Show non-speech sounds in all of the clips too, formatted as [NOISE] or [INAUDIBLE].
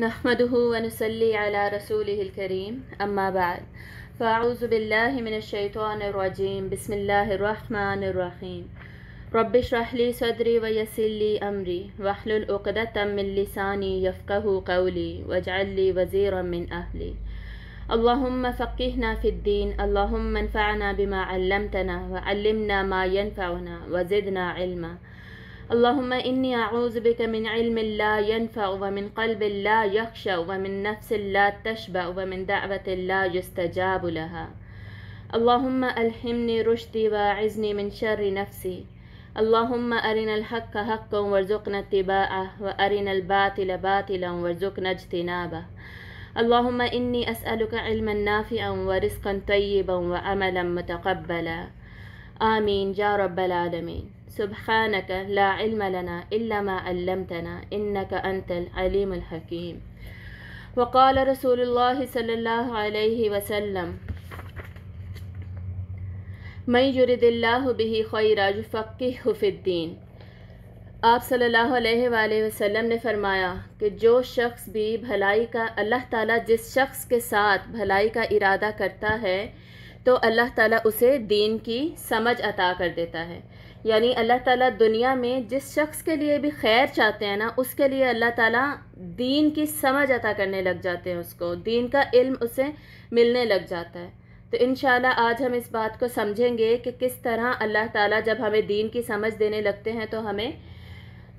نحمده ونصلي على رسوله الكريم أما بعد فأعوذ بالله من الشيطان الرجيم بسم الله الرحمن الرحيم رب اشرح لي صدري ويسر لي أمري واحلل عقدة من لساني يفقه قولي واجعل لي وزيرا من أهلي اللهم فقهنا في الدين اللهم انفعنا بما علمتنا وعلمنا ما ينفعنا وزدنا علما اللهم إني أعوذ بك من علم لا ينفع ومن قلب لا يخشى ومن نفس لا تشبع ومن دعوة لا يستجاب لها اللهم ألحمني رشدي وأعزني من شر نفسي اللهم أرنا الحق حقا وارزقنا اتباعه وأرنا الباطل باطلا وارزقنا اجتنابه اللهم إني أسألك علما نافعا ورزقا طيبا وعملا متقبلا آمين يا رب العالمين سبحانك لا علم لنا إلا ما علمتنا إنك أنت العليم الحكيم وقال رسول الله صلى الله عليه وسلم मैं युरद बिही खैराज फ़क़ह फ़िद्दीन आप सल्लल्लाहु अलैहि वसल्लम ने फरमाया कि जो शख्स भी भलाई का अल्लाह ताला जिस शख्स के साथ भलाई का इरादा करता है तो अल्लाह ताला उसे दीन की समझ अता कर देता है यानी अल्लाह ताला दुनिया में जिस शख्स के लिए भी खैर चाहते हैं ना उसके लिए अल्लाह ताला दीन की समझ अता करने लग जाते हैं उसको दीन का इल्म उसे मिलने लग जाता है तो इन आज हम इस बात को समझेंगे कि किस तरह अल्लाह ताला जब हमें दीन की समझ देने लगते हैं तो हमें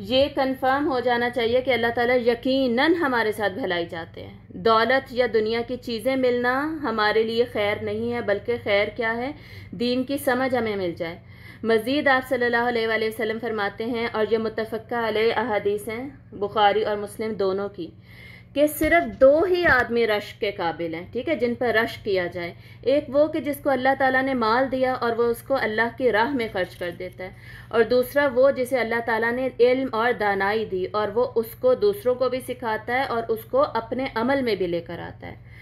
ये कंफर्म हो जाना चाहिए कि अल्लाह ताला यकीनन हमारे साथ भलाई जाते हैं दौलत या दुनिया की चीज़ें मिलना हमारे लिए खैर नहीं है बल्कि खैर क्या है दीन की समझ हमें मिल जाए मज़ीद आप सल्लल्लाहु अलैहि वसल्लम फ़रमाते हैं और ये मुतफ़ा अहदीस हैं बुखारी और मुस्लिम दोनों की कि सिर्फ दो ही आदमी रश के काबिल हैं ठीक है जिन पर रश किया जाए एक वो कि जिसको अल्लाह ताला ने माल दिया और वो उसको अल्लाह की राह में खर्च कर देता है और दूसरा वो जिसे अल्लाह ताला ने इल्म और दानाई दी और वो उसको दूसरों को भी सिखाता है और उसको अपने अमल में भी लेकर आता है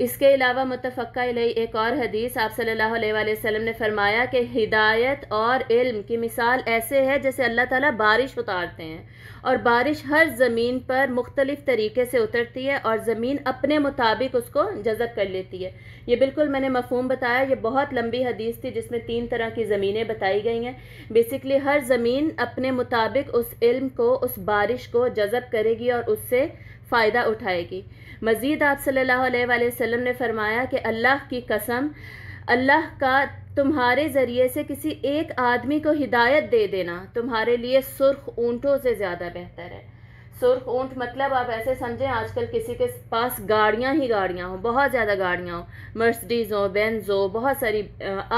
इसके अलावा मुतफ़ा एक और हदीस आप सल्लल्लाहु अलैहि वसल्लम ने फरमाया कि हिदायत और इल्म की मिसाल ऐसे है जैसे अल्लाह ताला बारिश उतारते हैं और बारिश हर ज़मीन पर मुख्तलिफ़ तरीके से उतरती है और ज़मीन अपने मुताबिक उसको जज़ब कर लेती है ये बिल्कुल मैंने मफहम बताया ये बहुत लंबी हदीस थी जिसमें तीन तरह की ज़मीनें बताई गई हैं बेसिकली हर ज़मीन अपने मुताबिक उस इल्म को उस बारिश को जज़ब करेगी और उससे फ़ायदा उठाएगी मज़ीद आप सल्लल्लाहु अलैहि वसल्लम ने फरमाया कि अल्लाह की कसम अल्लाह का तुम्हारे ज़रिए से किसी एक आदमी को हिदायत दे देना तुम्हारे लिए सुर्ख ऊँटों से ज़्यादा बेहतर है सुर्ख ऊँट मतलब आप ऐसे समझें आजकल किसी के पास गाड़ियाँ ही गाड़ियाँ हों बहुत ज़्यादा गाड़ियाँ हों मर्सडीज़ हों बेंज हो बहुत सारी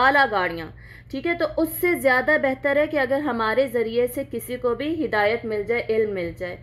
आला गाड़ियाँ ठीक है तो उससे ज़्यादा बेहतर है कि अगर हमारे ज़रिए से किसी को भी हिदायत मिल जाए इल्म मिल जाए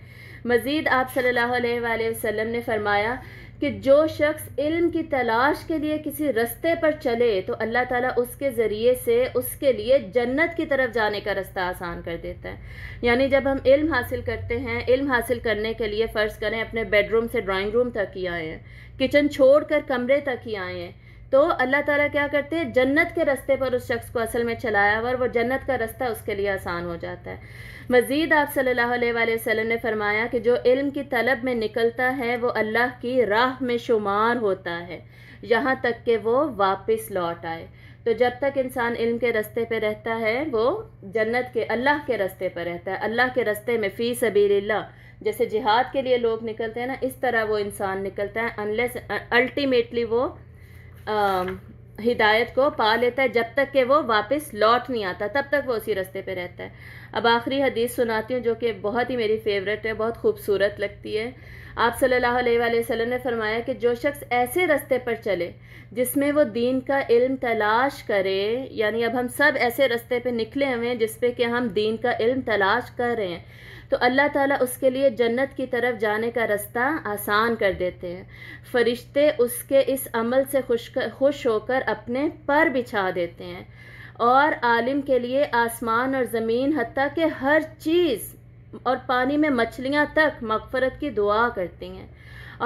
मज़ीद आप सल्लल्लाहु अलैहि वसल्लम ने फरमाया कि जो शख्स इल्म की तलाश के लिए किसी रस्ते पर चले तो अल्लाह ताला उसके ज़रिए से उसके लिए जन्नत की तरफ जाने का रास्ता आसान कर देता है यानी जब हम इल्म हासिल करते हैं इल्म हासिल करने के लिए फ़र्ज़ करें अपने बेडरूम से ड्राइंग रूम तक ही आए हैं किचन छोड़ कर कमरे तक ही आए हैं तो अल्लाह ताला क्या करते हैं जन्नत के रास्ते पर उस शख्स को असल में चलाया और वो जन्नत का रास्ता उसके लिए आसान हो जाता है मज़ीद आप सल्लल्लाहु अलैहि वसल्लम ने फरमाया कि जो इल्म की तलब में निकलता है वो अल्लाह की राह में शुमार होता है यहाँ तक कि वो वापस लौट आए तो जब तक इंसान इल्म के रस्ते पे रहता है वो जन्नत के अल्लाह के रस्ते पर रहता है अल्लाह के रस्ते में फ़ी सबील्ला जैसे जिहाद के लिए लोग निकलते हैं ना इस तरह वो इंसान निकलता है अनलेस अल्टीमेटली वो आ, हिदायत को पा लेता है जब तक कि वो वापस लौट नहीं आता तब तक वो उसी रस्ते पे रहता है अब आखिरी हदीस सुनाती हूँ जो कि बहुत ही मेरी फेवरेट है बहुत खूबसूरत लगती है आप सल्लल्लाहु अलैहि वसल्लम ने फरमाया कि जो शख्स ऐसे रस्ते पर चले जिसमें वो दीन का इल्म तलाश करे यानी अब हम सब ऐसे रस्ते पर निकले हुए हैं जिसपे कि हम दीन का इल्म तलाश कर रहे हैं तो अल्लाह ताला उसके लिए जन्नत की तरफ जाने का रास्ता आसान कर देते हैं फरिश्ते उसके इस अमल से खुश खुश होकर अपने पर बिछा देते हैं और आलिम के लिए आसमान और ज़मीन हती के हर चीज़ और पानी में मछलियाँ तक मकफ़रत की दुआ करती हैं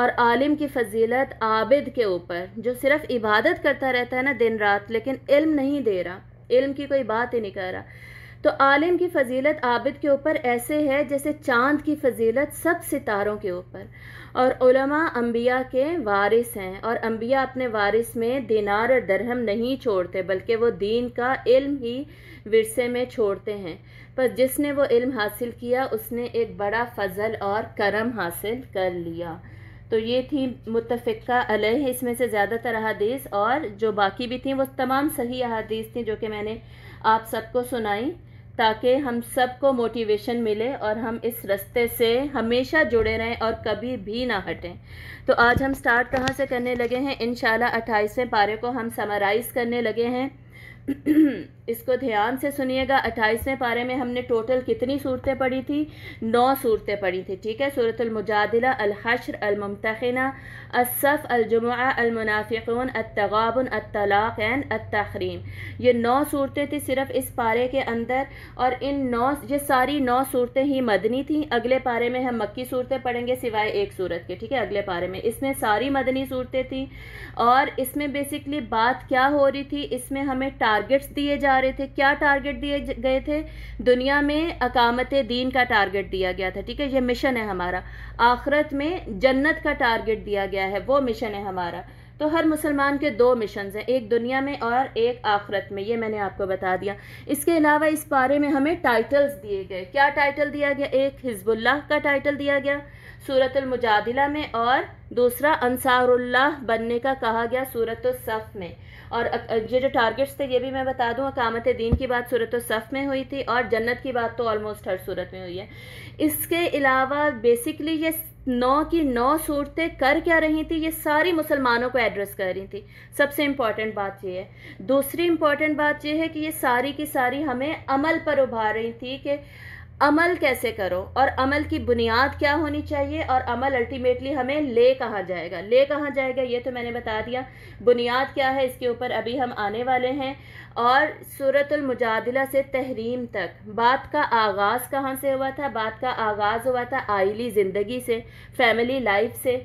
और आलिम की फजीलत आबिद के ऊपर जो सिर्फ इबादत करता रहता है ना दिन रात लेकिन इल्म नहीं दे रहा इल्म की कोई बात ही नहीं कर रहा तो आलिम की फजीलत आबिद के ऊपर ऐसे है जैसे चांद की फजीलत सब सितारों के ऊपर और उलमा अम्बिया के वारिस हैं और अम्बिया अपने वारिस में दिनार और दरहम नहीं छोड़ते बल्कि वो दीन का इल्म ही विरसे में छोड़ते हैं पर जिसने वो इल्म हासिल किया उसने एक बड़ा फजल और करम हासिल कर लिया तो ये थी मुतफ़ा अलह इसमें से ज़्यादातर अदीस और जो बाकी भी थी वो तमाम सही अदीस थी जो कि मैंने आप सबको सुनाई ताकि हम सबको मोटिवेशन मिले और हम इस रास्ते से हमेशा जुड़े रहें और कभी भी ना हटें तो आज हम स्टार्ट कहाँ से करने लगे हैं इन शाला अट्ठाईसवें पारे को हम समराइज़ करने लगे हैं [CLEARS THROAT] इसको ध्यान से सुनिएगा अट्ठाईसवें पारे में हमने टोटल कितनी सूरतें पढ़ी थी नौ सूरतें पढ़ी थी ठीक है सूरतमजादिला अलहशर अलमतखना असफ़ अलजुमा अलमनाफ़िकून अतगाबन अतलाक़ैन अतखरीम ये नौ सूरतें थी सिर्फ इस पारे के अंदर और इन नौ ये सारी नौ सूरतें ही मदनी थी अगले पारे में हम मक्की सूरतें पढ़ेंगे सिवाय एक सूरत के ठीक है अगले पारे में इसमें सारी मदनी सूरतें थी और इसमें बेसिकली बात क्या हो रही थी इसमें हमें टारगेट्स दिए जा आ रहे थे क्या टारगेट दिए गए थे दुनिया में अकामत दीन का टारगेट दिया गया था ठीक है ये मिशन है हमारा आखरत में जन्नत का टारगेट दिया गया है वो मिशन है हमारा तो हर मुसलमान के दो मिशन हैं एक दुनिया में और एक आखरत में ये मैंने आपको बता दिया इसके अलावा इस बारे में हमें टाइटल्स दिए गए क्या टाइटल दिया गया एक हिजबुल्लाह का टाइटल दिया गया मुजादिला में और दूसरा अंसारुल्लाह बनने का कहा गया सूरत सफ़ में और ये जो टारगेट्स थे ये भी मैं बता दूँ अकामत दीन की बात सूरत सफ़ में हुई थी और जन्नत की बात तो ऑलमोस्ट हर सूरत में हुई है इसके अलावा बेसिकली ये नौ की नौ सूरतें कर क्या रही थी ये सारी मुसलमानों को एड्रेस कर रही थी सबसे इम्पॉर्टेंट बात ये है दूसरी इम्पॉर्टेंट बात यह है कि ये सारी की सारी हमें अमल पर उभार रही थी कि अमल कैसे करो और अमल की बुनियाद क्या होनी चाहिए और अमल अल्टीमेटली हमें ले कहाँ जाएगा ले कहाँ जाएगा ये तो मैंने बता दिया बुनियाद क्या है इसके ऊपर अभी हम आने वाले हैं और सूरतुलमजादिला से तहरीम तक बात का आगाज़ कहाँ से हुआ था बात का आगाज़ हुआ था आइली ज़िंदगी से फैमिली लाइफ से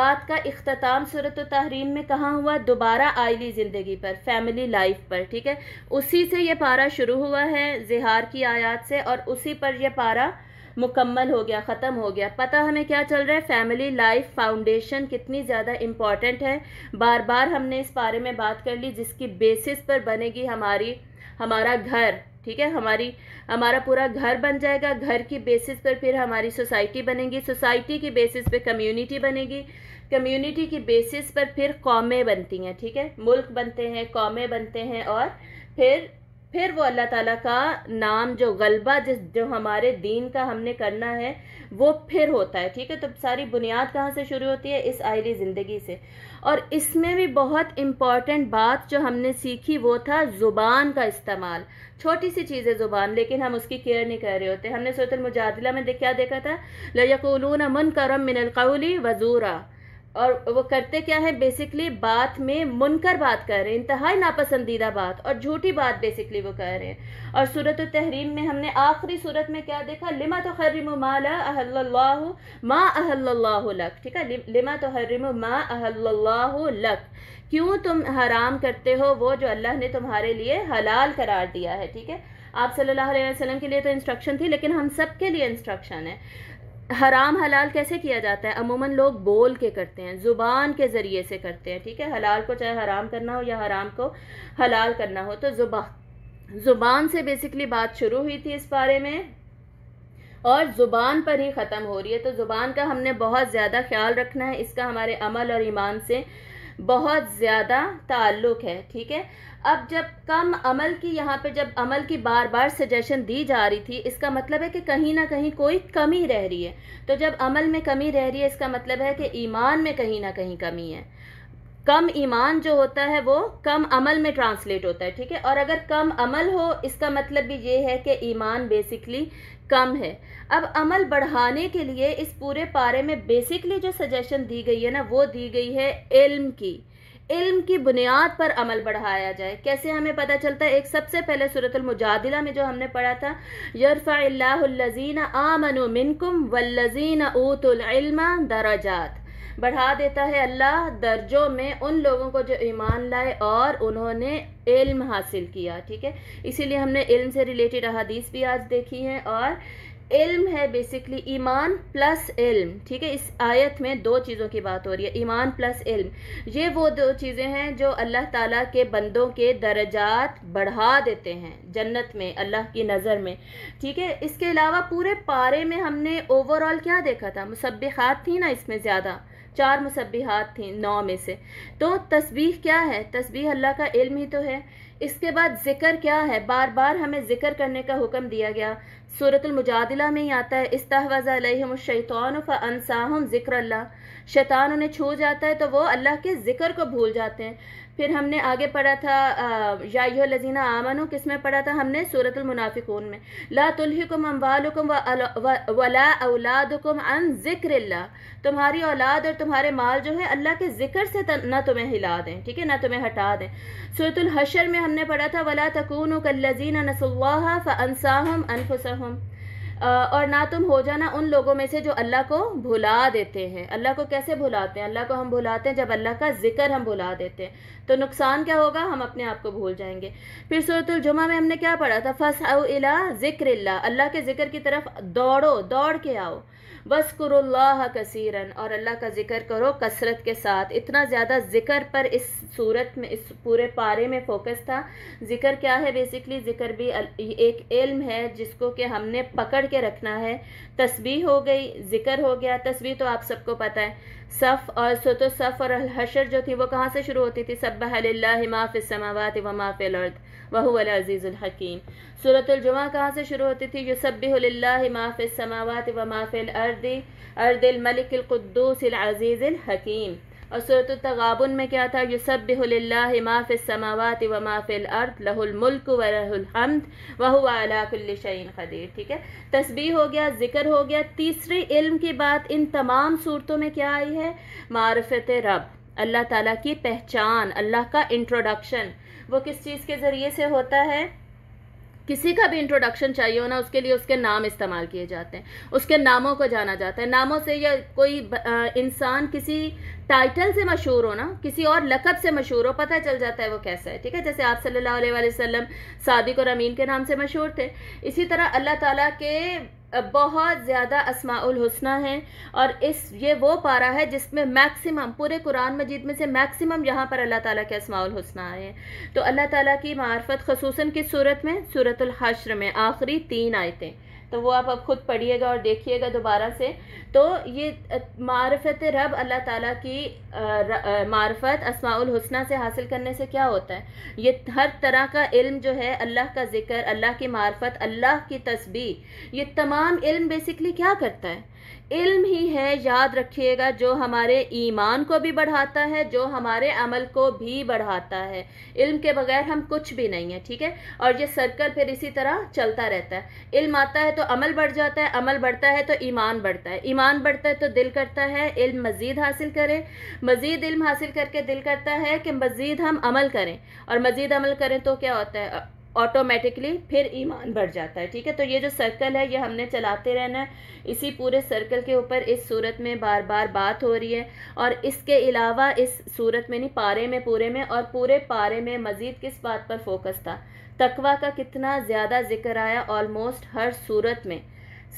बात का अख्ताम सूरत तहरीम में कहाँ हुआ दोबारा आइली ज़िंदगी पर फैमिली लाइफ पर ठीक है उसी से ये पारा शुरू हुआ है जिहार की आयात से और उसी पर यह पारा मुकम्मल हो गया ख़त्म हो गया पता हमें क्या चल रहा है फैमिली लाइफ फाउंडेशन कितनी ज़्यादा इम्पॉर्टेंट है बार बार हमने इस बारे में बात कर ली जिसकी बेसिस पर बनेगी हमारी हमारा घर ठीक है हमारी हमारा पूरा घर बन जाएगा घर की बेसिस पर फिर हमारी सोसाइटी बनेगी सोसाइटी की बेसिस पर कम्यूनिटी बनेगी कम्युनिटी की बेसिस पर फिर कौमें बनती हैं ठीक है मुल्क बनते हैं कौमें बनते हैं और फिर फिर वो अल्लाह ताला का नाम जो गलबा जिस जो हमारे दीन का हमने करना है वो फिर होता है ठीक है तो सारी बुनियाद कहाँ से शुरू होती है इस आयरी ज़िंदगी से और इसमें भी बहुत इम्पॉर्टेंट बात जो हमने सीखी वो था ज़ुबान का इस्तेमाल छोटी सी चीज़ है ज़ुबान लेकिन हम उसकी केयर नहीं कर रहे होते हमने सोतल मुजादला में क्या देखा था लयकूलून मन करम मिनलकौली वजूरा और वो करते क्या है बेसिकली बात में मुनकर बात कर रहे हैं इंतहा नापसंदीदा बात और झूठी बात बेसिकली वो कर रहे हैं और सूरत तहरीम में हमने आखिरी सूरत में क्या देखा लिमा तो हर्रम माला अहल्लाह मा अहल्लाह लक ठीक है लिमा तो हर्रम मा अहल्लाह लक क्यों तुम हराम करते हो वो जो अल्लाह ने तुम्हारे लिए हलाल करार दिया है ठीक है आप सल्लल्लाहु अलैहि वसल्लम के लिए तो इंस्ट्रक्शन थी लेकिन हम सब के लिए इंस्ट्रक्शन है हराम हलाल कैसे किया जाता है अमूमन लोग बोल के करते हैं ज़ुबान के ज़रिए से करते हैं ठीक है हलाल को चाहे हराम करना हो या हराम को हलाल करना हो तो ज़ुबा ज़ुबान से बेसिकली बात शुरू हुई थी इस बारे में और ज़ुबान पर ही ख़त्म हो रही है तो ज़ुबान का हमने बहुत ज़्यादा ख्याल रखना है इसका हमारे अमल और ईमान से बहुत ज़्यादा ताल्लुक़ है ठीक है अब जब कम अमल की यहाँ पे जब अमल की बार बार सजेशन दी जा रही थी इसका मतलब है कि कहीं ना कहीं कोई कमी रह रही है तो जब अमल में कमी रह रही है इसका मतलब है कि ईमान में कहीं ना कहीं कमी है कम ईमान जो होता है वो कम अमल में ट्रांसलेट होता है ठीक है और अगर कम अमल हो इसका मतलब भी ये है कि ईमान बेसिकली कम है अब अमल बढ़ाने के लिए इस पूरे पारे में बेसिकली जो सजेशन दी गई है ना वो दी गई है इल्म की इल्म की बुनियाद पर अमल बढ़ाया जाए कैसे हमें पता चलता है एक सबसे पहले सूरतलमुजादिला में जो हमने पढ़ा था यरफ़ाजीन आमन मिनकुम वल्लजीन ओतुलमा दराजात बढ़ा देता है अल्लाह दर्जों में उन लोगों को जो ईमान लाए और उन्होंने इल्म हासिल किया ठीक है इसीलिए हमने इल्म से रिलेटेड अहादीस भी आज देखी है और इल्म है बेसिकली ईमान प्लस इल्म ठीक है इस आयत में दो चीज़ों की बात हो रही है ईमान प्लस इल्म ये वो दो चीज़ें हैं जो अल्लाह ताला के बंदों के दर्जात बढ़ा देते हैं जन्नत में अल्लाह की नज़र में ठीक है इसके अलावा पूरे पारे में हमने ओवरऑल क्या देखा था मुसबहात थी ना इसमें ज़्यादा चार मुसबिहात थी नौ में से तो तस्वीर क्या है तस्वीर अल्लाह का इल्म ही तो है इसके बाद ज़िक्र क्या है बार बार हमें ज़िक्र करने का हुक्म दिया गया सूरतमजादिला में ही आता है इस्तावाज़ालमशैतान फ़नसाहम ज़िक्र अल्लाह शैतान उन्हें छू जाता है तो वो अल्लाह के ज़िक्र को भूल जाते हैं फिर हमने आगे पढ़ा था या लजीना आमन किस में पढ़ा था हमने सूरत मुनाफिकून में ला तुल्हिकुम अम्बालकुम वला औलादकुम अन ज़िक्र तुम्हारी औलाद और तुम्हारे माल जो है अल्लाह के ज़िक्र से ना तुम्हें हिला दें ठीक है ना तुम्हें हटा दें सूरतुल हशर में हमने पढ़ा था वला तकून कल्लजीना नसल्ला अनसाहम अनफसहम और ना तुम हो जाना उन लोगों में से जो अल्लाह को भुला देते हैं अल्लाह को कैसे भुलाते हैं अल्लाह को हम भुलाते हैं जब अल्लाह का जिक्र हम भुला देते हैं तो नुकसान क्या होगा हम अपने आप को भूल जाएंगे फिर सूरतुलजुमा में हमने क्या पढ़ा था फस इला जिक्र अल्लाह के जिक्र की तरफ दौड़ो दौड़ के आओ वस्कुरुल्लाह कसीरन और अल्लाह का जिक्र करो कसरत के साथ इतना ज़्यादा जिक्र पर इस सूरत में इस पूरे पारे में फोकस था जिक्र क्या है बेसिकली जिक्र भी एक इल्म है जिसको कि हमने पकड़ के रखना है तस्बी हो गई जिक्र हो गया तस्बी तो आप सबको पता है सफ़ और सोतो सफ़ और हशर जो थी वो कहाँ से शुरू होती थी सब माफ़ समावत व माफ़ अर्द वहुअल सूरत सूरतुलजुमा कहाँ से शुरू होती थी युसबिल्ला माफ़ समावत व माफ़िल अर्द अर्दिल और सूरत तगाबुन में क्या था युसबिल्ला माफ़ समावत व माफ़िल अर्द लहुलमल्क व लहुलहमद वह अलाकुल्लशन ठीक है तस्बी हो गया ज़िक्र हो गया तीसरे इल्म की बात इन तमाम सूरतों में क्या आई है मारफत रब अल्लाह ताला की पहचान अल्लाह का इंट्रोडक्शन वो किस चीज़ के ज़रिए से होता है किसी का भी इंट्रोडक्शन चाहिए हो ना उसके लिए उसके नाम इस्तेमाल किए जाते हैं उसके नामों को जाना जाता है नामों से या कोई इंसान किसी टाइटल से मशहूर हो ना किसी और लकब से मशहूर हो पता चल जाता है वो कैसा है ठीक है जैसे आप सल्लल्लाहु अलैहि वसल्लम सादिक और अमीन के नाम से मशहूर थे इसी तरह अल्लाह ताला के बहुत ज़्यादा असमाउल हुसना है और इस ये वो पारा है जिसमें मैक्सिमम पूरे कुरान मजीद में से मैक्सिमम यहाँ पर अल्लाह ताला के असमाउल हुसना आए हैं तो अल्लाह ताला की मार्फत खसूसन किस सूरत में सूरतुल हश्र में आखिरी तीन आयतें तो वो आप अब ख़ुद पढ़िएगा और देखिएगा दोबारा से तो ये मारफत रब अल्लाह ताला की मारफत असमाउल हुसना से हासिल करने से क्या होता है ये हर तरह का इल्म जो है अल्लाह का ज़िक्र अल्लाह की मारफत अल्लाह की तस्बी ये तमाम इल्म बेसिकली क्या करता है इल्म ही है याद रखिएगा जो हमारे ईमान को भी बढ़ाता है जो हमारे अमल को भी बढ़ाता है इल्म के बगैर हम कुछ भी नहीं है ठीक है और ये सर्कल फिर इसी तरह चलता रहता है इल्म आता है तो अमल बढ़ जाता है अमल बढ़ता है तो ईमान बढ़ता है ईमान बढ़ता है तो दिल करता है इल्म मज़ीद हासिल करें मज़ीद इल्म हासिल करके दिल करता है कि मज़ीद हम अमल करें और मज़ीद अमल करें तो क्या होता है ऑटोमेटिकली फिर ईमान बढ़ जाता है ठीक है तो ये जो सर्कल है ये हमने चलाते रहना है इसी पूरे सर्कल के ऊपर इस सूरत में बार बार बात हो रही है और इसके अलावा इस सूरत में नहीं पारे में पूरे में और पूरे पारे में मज़ीद किस बात पर फोकस था तकवा का कितना ज़्यादा जिक्र आया ऑलमोस्ट हर सूरत में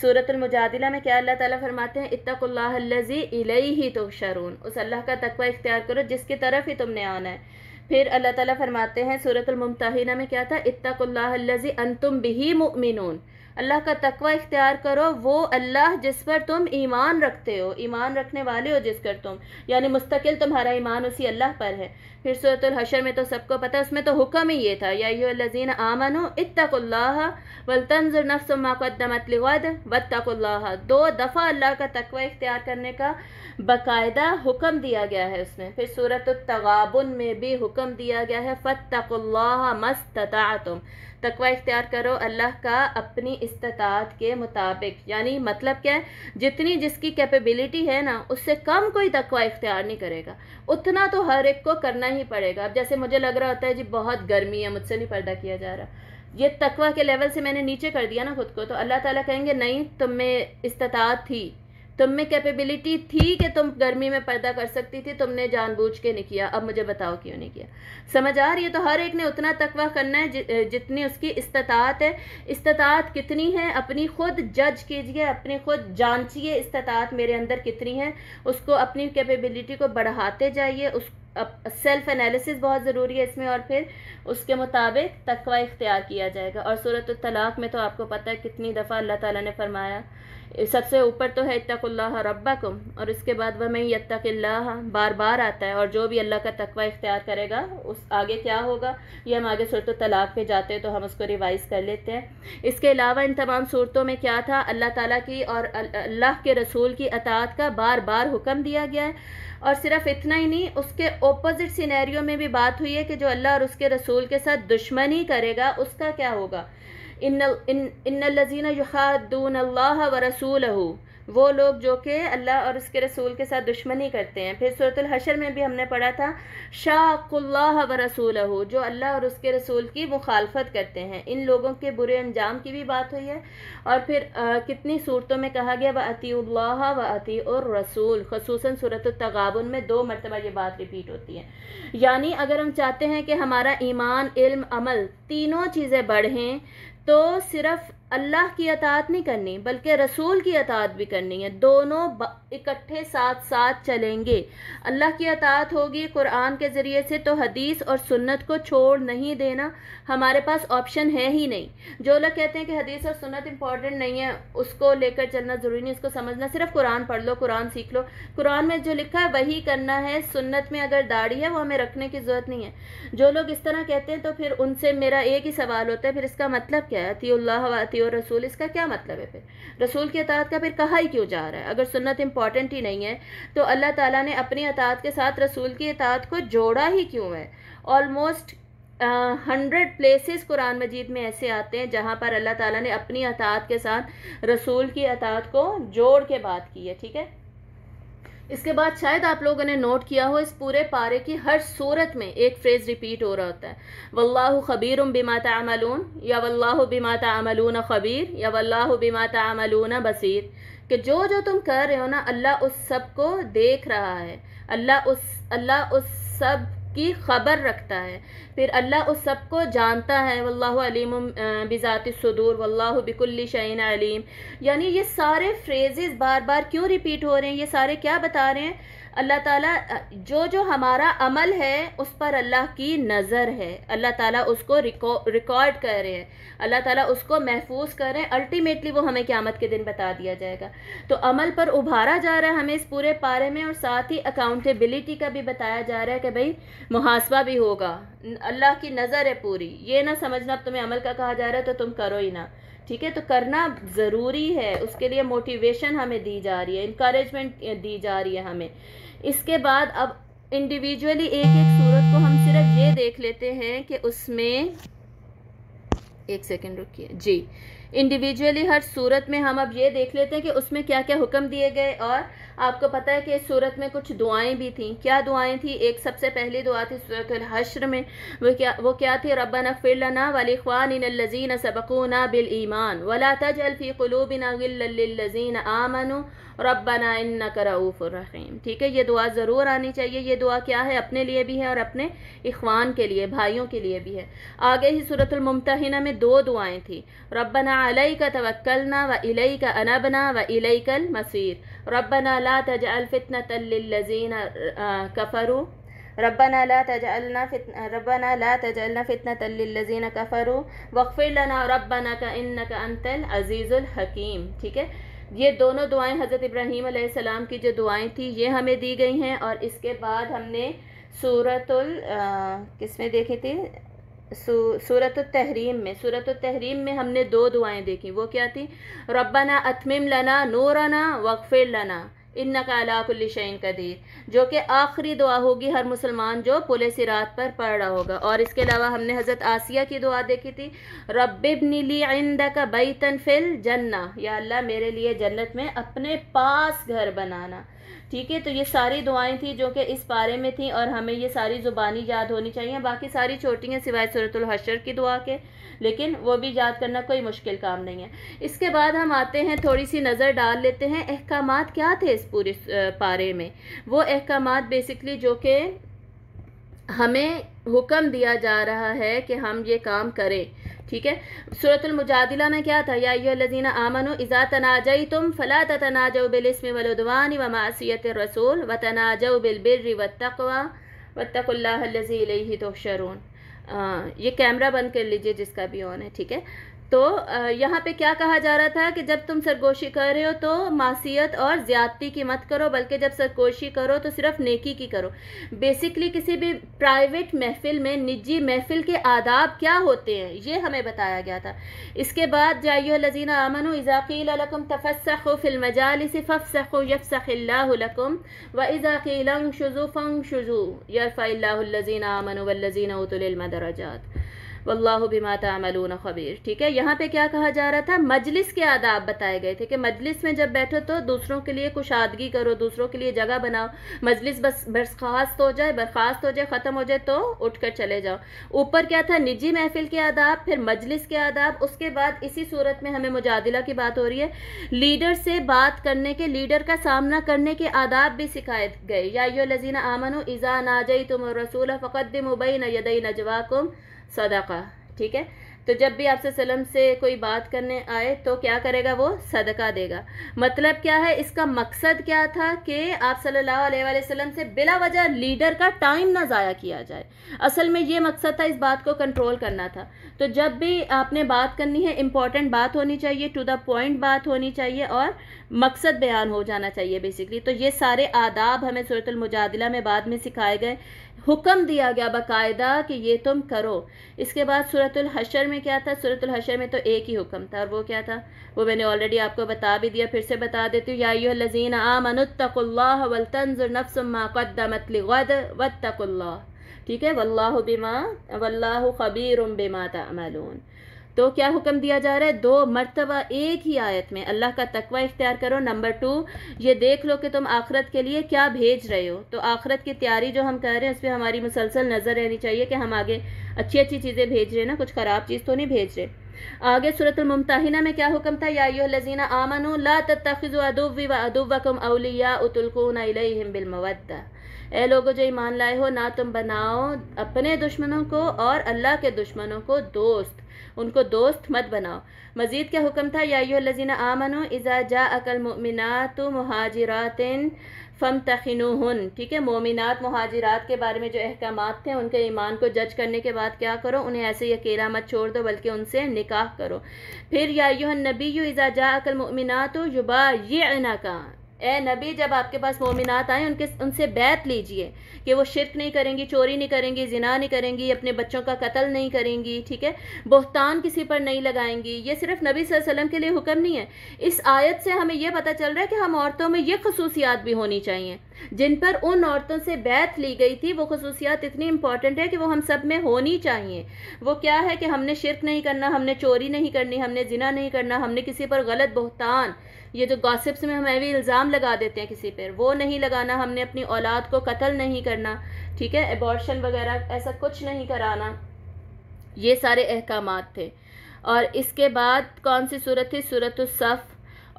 सूरतमजादिला में क्या अल्लाह ताला फरमाते हैं इतकुल्लाजी इलई ही तो शरून उस अल्लाह का तकवा इख्तियार करो जिसकी तरफ ही तुमने आना है फिर अल्लाह ताला फरमाते हैं सूरत मुमताहिना में क्या था इत्ताकुल्लाजी अंतुम बिही मुमिनून अल्लाह का तकवा इख्तियार करो वो अल्लाह जिस पर तुम ईमान रखते हो ईमान रखने वाले हो जिस पर तुम यानी मुस्तकिल तुम्हारा ईमान उसी अल्लाह पर है फिर सूरतर में तो सबको पता उसमें तो हुक्म ही ये था याजीन आमन इतकुल्ला वलतंजर नफ्स माकदमत वतकुल्ला दो दफ़ा अल्लाह का तकवा इख्तियार करने का बाकायदा हुक्म दिया गया है उसमें फिर सूरत तगाबन में भी हुक्म दिया गया है फ़तकुल्ला मस्तता तुम तकवा इख्तियार करो अल्लाह का अपनी इस्तात के मुताबिक यानी मतलब क्या है जितनी जिसकी कैपेबिलिटी है ना उससे कम कोई तकवा इख्तियार नहीं करेगा उतना तो हर एक को करना ही पड़ेगा अब जैसे मुझे लग रहा होता है जी बहुत गर्मी है मुझसे नहीं पर्दा किया जा रहा ये तकवा के लेवल से मैंने नीचे कर दिया ना खुद को तो अल्लाह ताला कहेंगे नहीं तुम में इस्तात थी तुम में कैपेबिलिटी थी कि तुम गर्मी में पर्दा कर सकती थी तुमने जानबूझ के नहीं किया अब मुझे बताओ क्यों नहीं किया समझ आ रही है तो हर एक ने उतना तकवा करना है जितनी उसकी इस्तात है इस्तात कितनी है अपनी खुद जज कीजिए अपने खुद जांचिए इस्तात मेरे अंदर कितनी है उसको अपनी कैपेबिलिटी को बढ़ाते जाइए उस सेल्फ एनालिसिस बहुत ज़रूरी है इसमें और फिर उसके मुताबिक तकवा इख्तियार किया जाएगा और सूरत तलाक़ में तो आपको पता है कितनी दफ़ा अल्लाह ताला ने फरमाया सबसे ऊपर तो है इतकल्ला रब्बकुम और इसके बाद वह मैं यत्तकिल्लाह बार बार आता है और जो भी अल्लाह का तकवा इख्तियार करेगा उस आगे क्या होगा ये हम आगे सूरत तलाक पे जाते हैं तो हम उसको रिवाइज़ कर लेते हैं इसके अलावा इन तमाम सूरतों में क्या था अल्लाह ताला की और अल्लाह के रसूल की अतात का बार बार हुक्म दिया गया है और सिर्फ इतना ही नहीं उसके ओपोजिट सीनैरियो में भी बात हुई है कि जो अल्लाह और उसके रसूल के साथ दुश्मनी करेगा उसका क्या होगा इन लजीन यखादून अल्लाह व रसूल वो लोग जो कि अल्लाह और उसके रसूल के साथ दुश्मनी करते हैं फिर सूरत हशर में भी हमने पढ़ा था शाह व रसूल जो अल्लाह और उसके रसूल की मुखालफत करते हैं इन लोगों के बुरे अंजाम की भी बात हुई है और फिर आ, कितनी सूरतों में कहा गया व अतील्ला व अती और रसूल खसूस सूरत तगाबन में दो मरतबा ये बात रिपीट होती है यानी अगर हम चाहते हैं कि हमारा ईमान इल्म अमल तीनों चीज़ें बढ़ें तो सिर्फ अल्लाह की अतात नहीं करनी बल्कि रसूल की अतात भी करनी है दोनों इकट्ठे साथ साथ चलेंगे अल्लाह की अतात होगी कुरान के ज़रिए से तो हदीस और सुन्नत को छोड़ नहीं देना हमारे पास ऑप्शन है ही नहीं जो लोग कहते हैं कि हदीस और सुन्नत इंपॉर्टेंट नहीं है उसको लेकर चलना ज़रूरी नहीं उसको समझना सिर्फ कुरान पढ़ लो कुरान सीख लो कुरान में जो लिखा है वही करना है सुन्नत में अगर दाढ़ी है वो हमें रखने की ज़रूरत नहीं है जो लोग इस तरह कहते हैं तो फिर उनसे मेरा एक ही सवाल होता है फिर इसका मतलब क्या है अतील्ला रसूली और रसूल इसका क्या मतलब है फिर रसूल की अतात का फिर कहा ही क्यों जा रहा है अगर सुन्नत इंपॉर्टेंट ही नहीं है तो अल्लाह ताला ने अपनी अतात के साथ रसूल की अतात को जोड़ा ही क्यों है ऑलमोस्ट हंड्रेड प्लेसेस कुरान मजीद में ऐसे आते हैं जहाँ पर अल्लाह ताला ने अपनी अतात के साथ रसूल की अतात को जोड़ के बात की है ठीक है इसके बाद शायद आप लोगों ने नोट किया हो इस पूरे पारे की हर सूरत में एक फ्रेज़ रिपीट हो रहा होता है वल्लाहु खबीर माता तमलून या बी माता तमलून खबीर या बी बिमा तमलून बसीर कि जो जो तुम कर रहे हो ना अल्लाह उस सब को देख रहा है अल्लाह उस अल्लाह उस सब की खबर रखता है फिर अल्लाह उस सब को जानता है वल्लाह अलीम सदूर वल्लाह बिकुल्ली शैन अलीम यानी ये सारे फ्रेजेस बार बार क्यों रिपीट हो रहे हैं ये सारे क्या बता रहे हैं अल्लाह ताला जो जो हमारा अमल है उस पर अल्लाह की नज़र है अल्लाह ताला उसको रिकॉर्ड कर रहे हैं अल्लाह ताला उसको महफूज कर रहे हैं अल्टीमेटली वो हमें क़्यामत के दिन बता दिया जाएगा तो अमल पर उभारा जा रहा है हमें इस पूरे पारे में और साथ ही अकाउंटेबिलिटी का भी बताया जा रहा है कि भाई मुहासबा भी होगा अल्लाह की नज़र है पूरी ये ना समझना अब तुम्हें अमल का कहा जा रहा है तो तुम करो ही ना ठीक है तो करना ज़रूरी है उसके लिए मोटिवेशन हमें दी जा रही है इंकरेजमेंट दी जा रही है हमें इसके बाद अब इंडिविजुअली एक एक सूरत को हम सिर्फ ये देख लेते हैं कि उसमें एक सेकेंड रुकिए जी इंडिविजुअली हर सूरत में हम अब ये देख लेते हैं कि उसमें क्या क्या हुक्म दिए गए और आपको पता है कि इस सूरत में कुछ दुआएं भी थीं क्या दुआएं थी एक सबसे पहली दुआ थी सूरत हशर में वो क्या वो क्या थी रबना वाली वालवान लजीन सबकूना बिल ईमान वला तजलफ़ी क़लूबिना आमनु रबना इन कराऊफ़ रहीम ठीक है ये दुआ ज़रूर आनी चाहिए ये दुआ क्या है अपने लिए भी है और अपने इखवान के लिए भाइयों के लिए भी है आगे ही सूरतमतना में दो दुआएं थी रबना अलई का तवक्लना व इलई का अनबना व इलई कल मसीर ربنا لا تجعل فتنة للذين كفروا ربنا لا تجعلنا فتنة ربنا لا تجعلنا فتنة للذين كفروا واغفر لنا ربنا का أنت العزيز الحكيم ठीक है ये दोनों दुआएं हज़रत इब्राहीम आसमाम की जो दुआएं थी ये हमें दी गई हैं और इसके बाद हमने सूरतुल किस में देखी थी सू, सूरत तहरीम में सूरत तहरीम में हमने दो दुआएं देखी वो क्या थी रब्बाना अतमिम लना नूराना वक्फिर लना इन नकालाकुल्लिशन कदीर जो कि आखिरी दुआ होगी हर मुसलमान जो पुल सिरात पर पढ़ रहा होगा और इसके अलावा हमने हज़रत आसिया की दुआ देखी थी रब्बिबनीली आइंद का बैतन फिल जन्ना या अल्लाह मेरे लिए जन्नत में अपने पास घर बनाना ठीक है तो ये सारी दुआएं थी जो कि इस बारे में थी और हमें ये सारी ज़ुबानी याद होनी चाहिए बाकी सारी छोटी हैं सिवाय सूरतुल हशर की दुआ के लेकिन वो भी याद करना कोई मुश्किल काम नहीं है इसके बाद हम आते हैं थोड़ी सी नज़र डाल लेते हैं अहकाम क्या थे इस पूरे पारे में वो अहकाम बेसिकली जो कि हमें हुक्म दिया जा रहा है कि हम ये काम करें ठीक है सूरतुल मुजादिला में क्या था या लजीना आमनो इज़ा तनाजई तुम फ़ला तनाजो बिलस्म वलुदवान व मासीत रसूल व तनाजो बिलबिर व तकवा व तकल्लाजी तो शरून ये कैमरा बंद कर लीजिए जिसका भी ऑन है ठीक है तो यहाँ पे क्या कहा जा रहा था कि जब तुम सरगोशी कर रहे हो तो मासीत और ज़्यादती की मत करो बल्कि जब सरगोशी करो तो सिर्फ नेकी की करो बेसिकली किसी भी प्राइवेट महफिल में निजी महफिल के आदाब क्या होते हैं ये हमें बताया गया था इसके बाद जाइयो लजीना आमन इज़ाक़ीलकुम तफसखो फ़िल्मजालिस फ़फ़सखो यफ़सखिल्लाकुम व इज़ाक़ीलंग शुजू फ़ंग शुजू यरफ़ा लजीना आमन वल्लजीना उतुलमदराजात वल्लाह बिमा तमलून खबीर ठीक है यहाँ पे क्या कहा जा रहा था मजलिस के आदाब बताए गए थे कि मजलिस में जब बैठो तो दूसरों के लिए कुशादगी करो दूसरों के लिए जगह बनाओ मजलिस बस बर्खास्त हो जाए बर्खास्त हो जाए ख़त्म हो जाए तो उठ कर चले जाओ ऊपर क्या था निजी महफिल के आदाब फिर मजलिस के आदाब उसके बाद इसी सूरत में हमें मुजादिला की बात हो रही है लीडर से बात करने के लीडर का सामना करने के आदाब भी सिखाए गए या यो लजीना आमनो ईज़ा नाजई तुम रसूल फ़क़दम उबई नदई सदाका ठीक है तो जब भी आपसे सलम से कोई बात करने आए तो क्या करेगा वो सदका देगा मतलब क्या है इसका मकसद क्या था कि आप सल्लल्लाहु अलैहि वसल्लम से बिला वजह लीडर का टाइम ना ज़ाया किया जाए असल में ये मकसद था इस बात को कंट्रोल करना था तो जब भी आपने बात करनी है इम्पॉर्टेंट बात होनी चाहिए टू द पॉइंट बात होनी चाहिए और मकसद बयान हो जाना चाहिए बेसिकली तो ये सारे आदाब हमें सूरतमजादिला में बाद में सिखाए गए हुक्म दिया गया बाकायदा कि ये तुम करो इसके बाद सूरतुल हशर में क्या था सूरतर हशर में तो एक ही हुक्म था और वो क्या था वो मैंने ऑलरेडी आपको बता भी दिया फिर से बता देती हूँ या लजीन आमनुतकुल्ला वलतंजुर नफ्सुमा कदमत ठीक है वल्लाह बिमा वल्लाह खबीर बेमा तमलून तो क्या हुक्म दिया जा रहा है दो मरतबा एक ही आयत में अल्लाह का तकवा इख्तियार करो नंबर टू ये देख लो कि तुम आखरत के लिए क्या भेज रहे हो तो आखरत की तैयारी जो हम कर रहे हैं उस पर हमारी मुसलसल नज़र रहनी चाहिए कि हम आगे अच्छी अच्छी चीज़ें भेज रहे हैं ना कुछ ख़राब चीज़ तो नहीं भेज रहे आगे सूरत मुमताहिना में क्या हुक्म था या लजीना ला तखिज़ अदुब अदुबकम अलिया उतुलकून बिल ए लोगों जो ईमान लाए हो ना तुम बनाओ अपने दुश्मनों को और अल्लाह के दुश्मनों को दोस्त उनको दोस्त मत बनाओ मजीद क्या हुक्म था याजीना आमन इज़ा जा अकल मोमिनत महाजरात फ़म तखिन ठीक है मोमिनत महाजरात के बारे में जो अहकाम थे उनके ईमान को जज करने के बाद क्या करो उन्हें ऐसे ही अकेला मत छोड़ दो बल्कि उनसे निकाह करो फिर या नबी इज़ा जा अकल मोमिनत युबा ये ना ए नबी जब आपके पास मोमिनात आए उनके उनसे बैत लीजिए कि वो शिरक नहीं करेंगी चोरी नहीं करेंगी जिना नहीं करेंगी अपने बच्चों का कत्ल नहीं करेंगी ठीक है बहतान किसी पर नहीं लगाएंगी ये सिर्फ नबी वसल्लम के लिए हुक्म नहीं है इस आयत से हमें यह पता चल रहा है कि हम औरतों में ये खसूसियात भी होनी चाहिए जिन पर उन औरतों से बैत ली गई थी वो खसूसियात इतनी इंपॉर्टेंट है कि वो हम सब में होनी चाहिए वो क्या है कि हमने शिरक नहीं करना हमने चोरी नहीं करनी हमने जिना नहीं करना हमने किसी पर गलत बहतान ये जो गॉसिप्स में हम भी इल्ज़ाम लगा देते हैं किसी पर वो नहीं लगाना हमने अपनी औलाद को कत्ल नहीं करना ठीक है एबॉर्शन वगैरह ऐसा कुछ नहीं कराना ये सारे अहकाम थे और इसके बाद कौन सी सूरत थी सूरत सफ़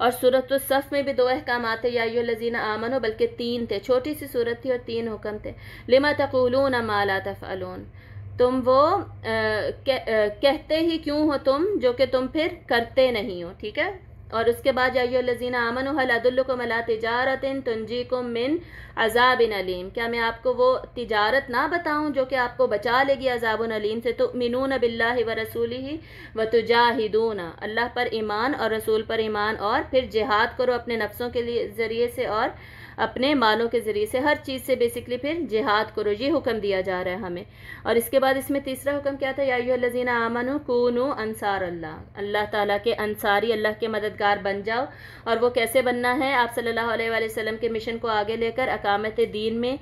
और सूरत सफ़ में भी दो अहकाम थे या यो लजीना आमन हो बल्कि तीन थे छोटी सी सूरत थी और तीन हुक्म थे लिमा तकुलून माला तफ़लून तुम वो आ, के, आ, कहते ही क्यों हो तुम जो कि तुम फिर करते नहीं हो ठीक है और उसके बाद जाइयोलजीना अमन हलदुल्लुको तजारत तजारत तुंजी को मिन इन अलीम क्या मैं आपको वो तजारत ना बताऊँ जो कि आपको बचा लेगी अजाबन अलीम से तो मिनून बिल्ला व रसूल ही व तुजाहिदून अल्लाह पर ईमान और रसूल पर ईमान और फिर जिहाद करो अपने नफ्सों के लिए ज़रिए से और अपने मानों के ज़रिए से हर चीज़ से बेसिकली फिर जिहाद करो ये हुक्म दिया जा रहा है हमें और इसके बाद इसमें तीसरा हुक्म क्या था याजीना आमन कूनु अनसार अल्लाह अल्लाह ताला के अनसारी अल्लाह के मददगार बन जाओ और वो कैसे बनना है आप सल्लल्लाहु अलैहि वसल्लम के मिशन को आगे लेकर अकामत दीन में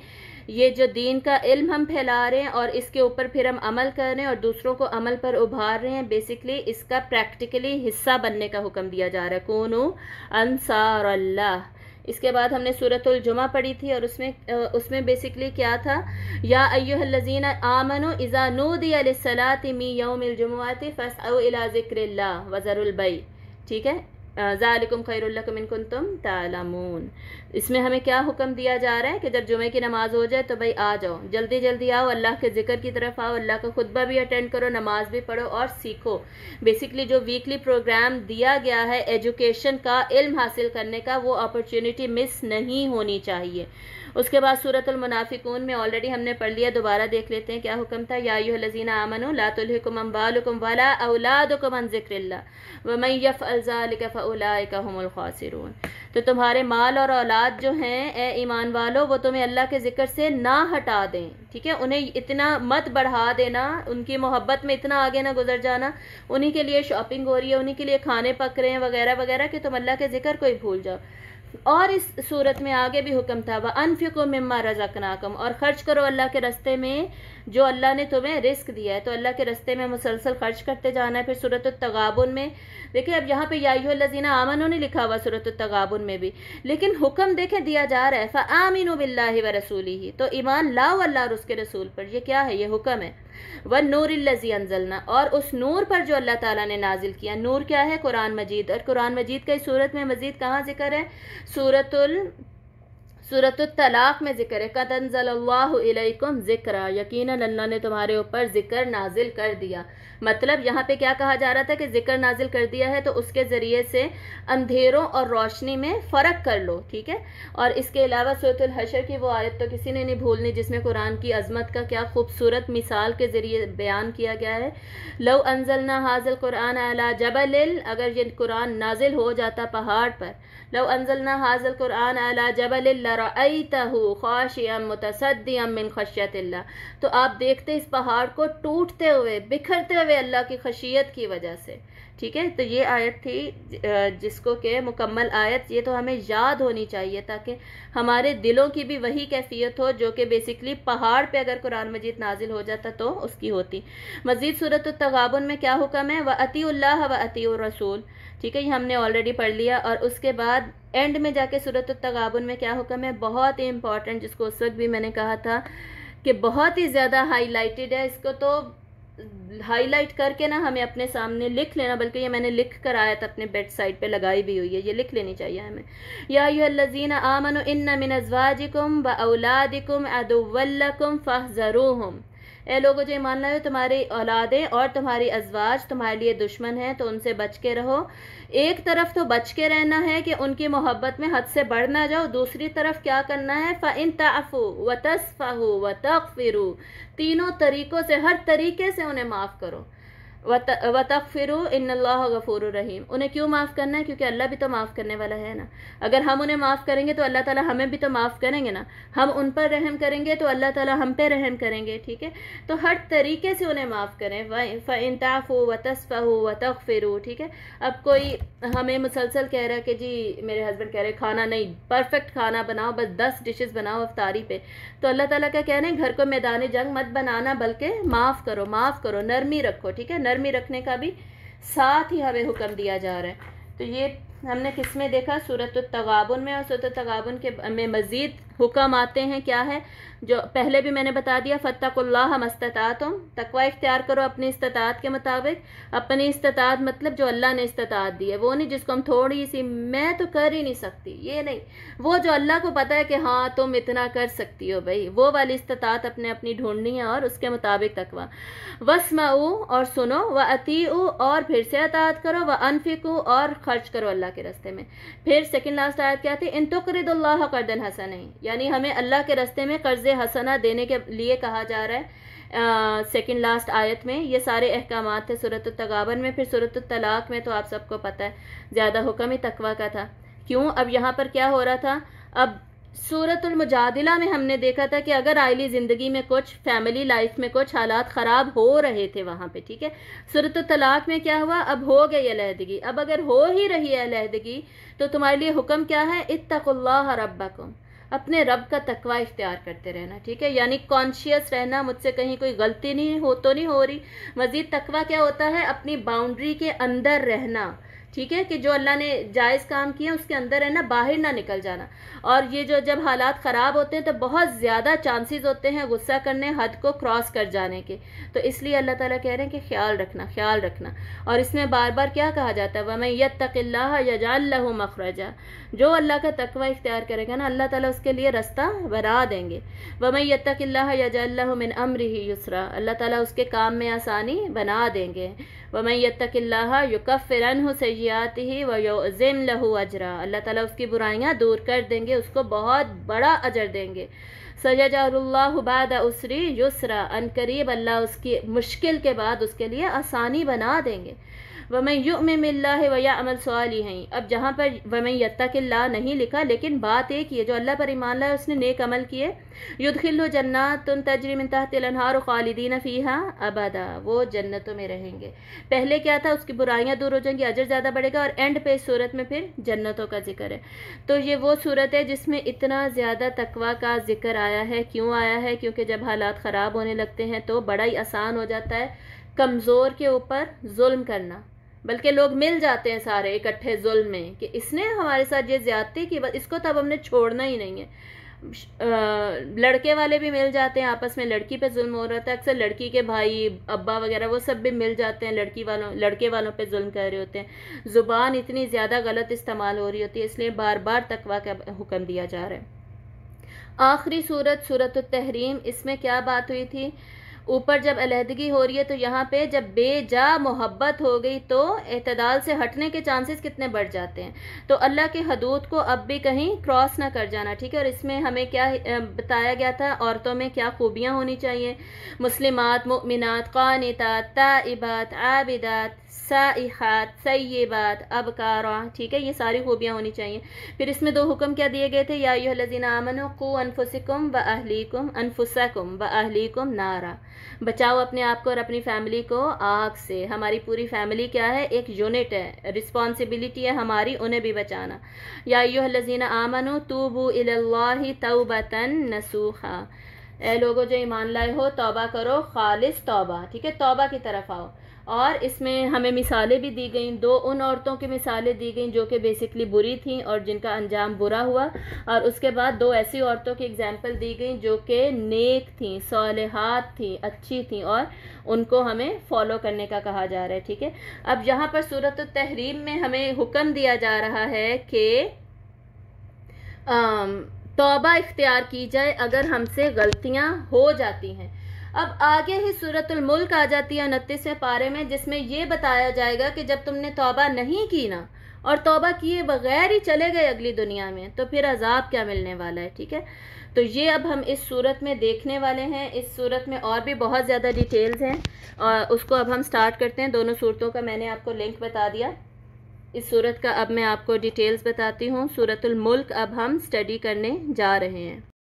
ये जो दीन का इल्म हम फैला रहे हैं और इसके ऊपर फिर हम अमल कर रहे हैं और दूसरों को अमल पर उभार रहे हैं बेसिकली इसका प्रैक्टिकली हिस्सा बनने का हुक्म दिया जा रहा है कौन अंसार अल्लाह इसके बाद हमने सूरत जुमा पढ़ी थी और उसमें उसमें बेसिकली क्या था या अयोहलजीन आमन इज़ा नोदिया सलात मी यौमिलजुमात फ़स अला ज़िक्र वज़रुलबई ठीक है ज़ालिकुम खैरुल्लकुम इनकुन तुम तालमून इसमें हमें क्या हुक्म दिया जा रहा है कि जब जुमे की नमाज़ हो जाए तो भाई आ जाओ जल्दी जल्दी आओ अल्लाह के जिक्र की तरफ आओ अल्लाह का खुतबा भी अटेंड करो नमाज भी पढ़ो और सीखो बेसिकली जो वीकली प्रोग्राम दिया गया है एजुकेशन का इल्म हासिल करने का वो अपॉर्चुनिटी मिस नहीं होनी चाहिए उसके बाद सूरतुल मुनाफिकून में ऑलरेडी हमने पढ़ लिया दोबारा देख लेते हैं क्या हुक्म था या लजीना आमन लातुलकुम अम्बालकुम वला औलादकुम जिक्रिल्ला वमई यफ़ तो तुम्हारे माल और औलाद जो हैं ए ईमान वालों वो तुम्हें अल्लाह के ज़िक्र से ना हटा दें ठीक है उन्हें इतना मत बढ़ा देना उनकी मोहब्बत में इतना आगे ना गुजर जाना उन्हीं के लिए शॉपिंग हो रही है उन्हीं के लिए खाने पक रहे हैं वगैरह वगैरह कि तुम अल्लाह के ज़िक्र को ही भूल जाओ और इस सूरत में आगे भी हुक्म था वह अनफिको मम्मा रजाकनाकम और ख़र्च करो अल्लाह के रस्ते में जो अल्लाह ने तुम्हें रिस्क दिया है तो अल्लाह के रस्ते में मुसलसल खर्च करते जाना है फिर सूरत तगाबुन में देखिए अब यहाँ पे याजीना आमनों ने लिखा हुआ सूरत तगाबुन में भी लेकिन हुक्म देखें दिया जा रहा है आमिन बिल्ला व रसूली ही तो ईमान लाओ अल्लाह और उसके रसूल पर यह क्या है ये हुक्म है व नूर लजी अनजलना और उस नूर पर जो अल्लाह ताला ने नाजिल किया नूर क्या है कुरान मजीद और कुरान मजीद का इस सूरत में मजीद कहाँ जिक्र है सूरतुल सूरत तलाक में ज़िक्र है ज़िक्र यकीन अल्लाह ने तुम्हारे ऊपर ज़िक्र नाजिल कर दिया मतलब यहाँ पे क्या कहा जा रहा था कि ज़िक्र नाजिल कर दिया है तो उसके ज़रिए से अंधेरों और रोशनी में फ़र्क कर लो ठीक है और इसके अलावा सूरतलहशर की वो आयत तो किसी ने नहीं भूलनी जिसमें कुरान की अजमत का क्या खूबसूरत मिसाल के ज़रिए बयान किया गया है लव अनजल ना हाजिल कुरान अला जबल अगर ये कुरान नाजिल हो जाता पहाड़ पर लो अनजलना हाजल कुरान अला जबल ख्वाशियम मुतसदियम मिन खशियत तो आप देखते इस पहाड़ को टूटते हुए बिखरते हुए अल्लाह की खशियत की वजह से ठीक है तो ये आयत थी जिसको के मुकम्मल आयत ये तो हमें याद होनी चाहिए ताकि हमारे दिलों की भी वही कैफियत हो जो कि बेसिकली पहाड़ पे अगर कुरान मजीद नाजिल हो जाता तो उसकी होती मजीद सूरत तगाबन में क्या हुक्म है व अतील्ला व अती रसूल ठीक है ये हमने ऑलरेडी पढ़ लिया और उसके बाद एंड में जाके सूरत तगाबन में क्या हुक्म है बहुत ही इंपॉर्टेंट जिसको उस वक्त भी मैंने कहा था कि बहुत ही ज़्यादा हाईलाइटेड है इसको तो हाईलाइट करके ना हमें अपने सामने लिख लेना बल्कि ये मैंने लिख कर आया था अपने बेड साइड पे लगाई भी हुई है ये लिख लेनी चाहिए हमें या लजीन आमन इन्ना मिनजवाजिकुम व औलादिकुम अदुवल्लकुम फ़ाहज़रूहम ए लोगों जो ईमान लाए तुम्हारी औलादें और तुम्हारी अजवाज तुम्हारे लिए दुश्मन हैं तो उनसे बच के रहो एक तरफ तो बच के रहना है कि उनकी मोहब्बत में हद से बढ़ ना जाओ दूसरी तरफ क्या करना है फ़िन तफ़ू व तस्फ़ू व तीनों तरीक़ों से हर तरीके से उन्हें माफ़ करो वत फिर इन गफ़ूर रहीम उन्हें क्यों माफ़ करना है क्योंकि अल्लाह भी तो माफ़ करने वाला है ना अगर हम उन्हें माफ़ करेंगे तो अल्लाह ताला हमें भी तो माफ़ करेंगे ना हम उन पर रहम करेंगे तो अल्लाह ताला हम पे रहम करेंगे ठीक है तो हर तरीके से उन्हें माफ़ करें फ़ानताफ़ हो वतसफ़ हो वतफ़ फिर ठीक है अब कोई हमें मुसलसल कह रहा है कि जी मेरे हस्बैंड कह रहे खाना नहीं परफेक्ट खाना बनाओ बस दस डिशेज़ बनाओ अफ्तारी पे तो अल्लाह ताली का कह रहे हैं घर को मैदान जंग मत बनाना बल्कि माफ़ करो माफ़ करो नरमी रखो ठीक है नरमी रखने का भी साथ ही हमें हुक्म दिया जा रहा है तो ये हमने किस में देखा सूरत तगाबन में और सूरत तगाबन के में मज़ीद हुक्म आते हैं क्या है जो पहले भी मैंने बता दिया फ़तकुल्लाह मस्ततातुम तकवा इख्तियार करो अपनी इस्तात के मुताबिक अपनी इस्तात मतलब जो अल्लाह ने इस्तात दी है वो नहीं जिसको हम थोड़ी सी मैं तो कर ही नहीं सकती ये नहीं वो जो अल्लाह को पता है कि हाँ तुम इतना कर सकती हो भाई वो वाली इस्तात अपने अपनी ढूंढनी है और उसके मुताबिक तकवा वसमाऊ और सुनो व अतीऊ और फिर से अतात करो व अनफिकू और खर्च करो अल्लाह के रस्ते में फिर सेकेंड लास्ट आयत क्या थी इन तो करदन हसन नहीं यानी हमें अल्लाह के रस्ते में कर्ज हसना देने के लिए कहा जा रहा है सेकंड लास्ट आयत में ये सारे अहकाम थे सूरत तगावन में फिर सूरत तलाक में तो आप सबको पता है ज़्यादा हुक्म ही तकवा का था क्यों अब यहाँ पर क्या हो रहा था अब सूरतुलमजादिला में हमने देखा था कि अगर आयली ज़िंदगी में कुछ फैमिली लाइफ में कुछ हालात ख़राब हो रहे थे वहाँ पे ठीक है सूरत तलाक में क्या हुआ अब हो गई अलहदगी अब अगर हो ही रही है अलहदगी तो तुम्हारे लिए हुक्म क्या है इतकुल्ला रब्बकुम अपने रब का तकवा इख्तियार करते रहना ठीक है यानी कॉन्शियस रहना मुझसे कहीं कोई गलती नहीं हो तो नहीं हो रही मज़ीद तकवा क्या होता है अपनी बाउंड्री के अंदर रहना ठीक है कि जो अल्लाह ने जायज़ काम किए उसके अंदर है ना बाहर ना निकल जाना और ये जो जब हालात ख़राब होते हैं तो बहुत ज़्यादा चांसेस होते हैं गुस्सा करने हद को क्रॉस कर जाने के तो इसलिए अल्लाह ताला कह रहे हैं कि ख्याल रखना ख्याल रखना और इसमें बार बार क्या कहा जाता है वह मैं यद तकल्ला यजाल्ला मखरजा जो अल्लाह का तकवा इख्तियार करेगा ना अल्लाह ताला उसके लिए रास्ता बना देंगे वह मैं यद तकल्ला यजाल्ला मिन अमर ही युसरा अल्लाह ताला उसके काम में आसानी बना देंगे वमन यत्तकिल्लाह युकफ़िरन सयात ही वयोज़िम लहू अजरा अल्लाह ताला उसकी बुराइयाँ दूर कर देंगे उसको बहुत बड़ा अजर देंगे सजाजारबाद उसरी युसरा अनकरीब अल्लाह उसकी मुश्किल के बाद उसके लिए आसानी बना देंगे वमन मिल्ला है वया अमल सवाली हैं अब जहाँ पर वमई यत्ता नहीं लिखा लेकिन बात एक ही है जो अल्लाह पर ईमान लाए उसने नेक अमल किए युदखिल्लो जन्नात तजरिम तिलनहार खालिदीन फ़ीहा अबादा वो जन्नतों में रहेंगे पहले क्या था उसकी बुराइयाँ दूर हो जाएंगी अजर ज़्यादा बढ़ेगा और एंड पे इस सूरत में फिर जन्नतों का जिक्र है तो ये वो सूरत है जिसमें इतना ज़्यादा तकवा का जिक्र आया है क्यों आया है क्योंकि जब हालात ख़राब होने लगते हैं तो बड़ा ही आसान हो जाता है कमज़ोर के ऊपर जुल्म करना बल्कि लोग मिल जाते हैं सारे इकट्ठे जुल्म में कि इसने हमारे साथ ये ज़्यादती की बस इसको तब हमने छोड़ना ही नहीं है लड़के वाले भी मिल जाते हैं आपस में लड़की पे जुल्म हो रहा था अक्सर लड़की के भाई अब्बा वगैरह वो सब भी मिल जाते हैं लड़की वालों लड़के वालों पे जुल्म कर रहे होते हैं ज़ुबान इतनी ज़्यादा गलत इस्तेमाल हो रही होती है इसलिए बार बार तकवा का हुक्म दिया जा रहा है आखिरी सूरत सूरत तहरीम इसमें क्या बात हुई थी ऊपर जब अलहदगी हो रही है तो यहाँ पे जब बेजा मोहब्बत हो गई तो अतदाल से हटने के चांसेस कितने बढ़ जाते हैं तो अल्लाह के हदूद को अब भी कहीं क्रॉस ना कर जाना ठीक है और इसमें हमें क्या बताया गया था औरतों में क्या खूबियाँ होनी चाहिए मुस्लिमात ममिनत कानतात ताइबात आबिदात सही सैबात अब ठीक है ये सारी खूबियाँ होनी चाहिए फिर इसमें दो हुक्म क्या दिए गए थे या लजीना अमन को अनफुसकुम व अहलीकुम अनफुसकुम व अहलीकुम नारा बचाओ अपने आप को और अपनी फैमिली को आग से हमारी पूरी फैमिली क्या है एक यूनिट है रिस्पॉन्सिबिलिटी है हमारी उन्हें भी बचाना या यू लजीना आमन तूबू इल्ला तौबतन नसूखा ए लोगों जो ईमान लाए हो तोबा करो खालिस तोबा ठीक है तोबा की तरफ आओ और इसमें हमें मिसालें भी दी गई दो उन औरतों की मिसालें दी गई जो कि बेसिकली बुरी थीं और जिनका अंजाम बुरा हुआ और उसके बाद दो ऐसी औरतों की एग्जाम्पल दी गई जो कि नेक थीं सौलहात थीं अच्छी थीं और उनको हमें फॉलो करने का कहा जा रहा है ठीक है अब यहाँ पर सूरत तहरीम में हमें हुक्म दिया जा रहा है कि तोबा इख्तियार की जाए अगर हमसे गलतियाँ हो जाती हैं अब आगे ही सूरतुल मुल्क आ जाती है उनतीसवें पारे में जिसमें यह बताया जाएगा कि जब तुमने तौबा नहीं की ना और तौबा किए बगैर ही चले गए अगली दुनिया में तो फिर अजाब क्या मिलने वाला है ठीक है तो ये अब हम इस सूरत में देखने वाले हैं इस सूरत में और भी बहुत ज़्यादा डिटेल्स हैं और उसको अब हम स्टार्ट करते हैं दोनों सूरतों का मैंने आपको लिंक बता दिया इस सूरत का अब मैं आपको डिटेल्स बताती हूँ सूरतुल मुल्क अब हम स्टडी करने जा रहे हैं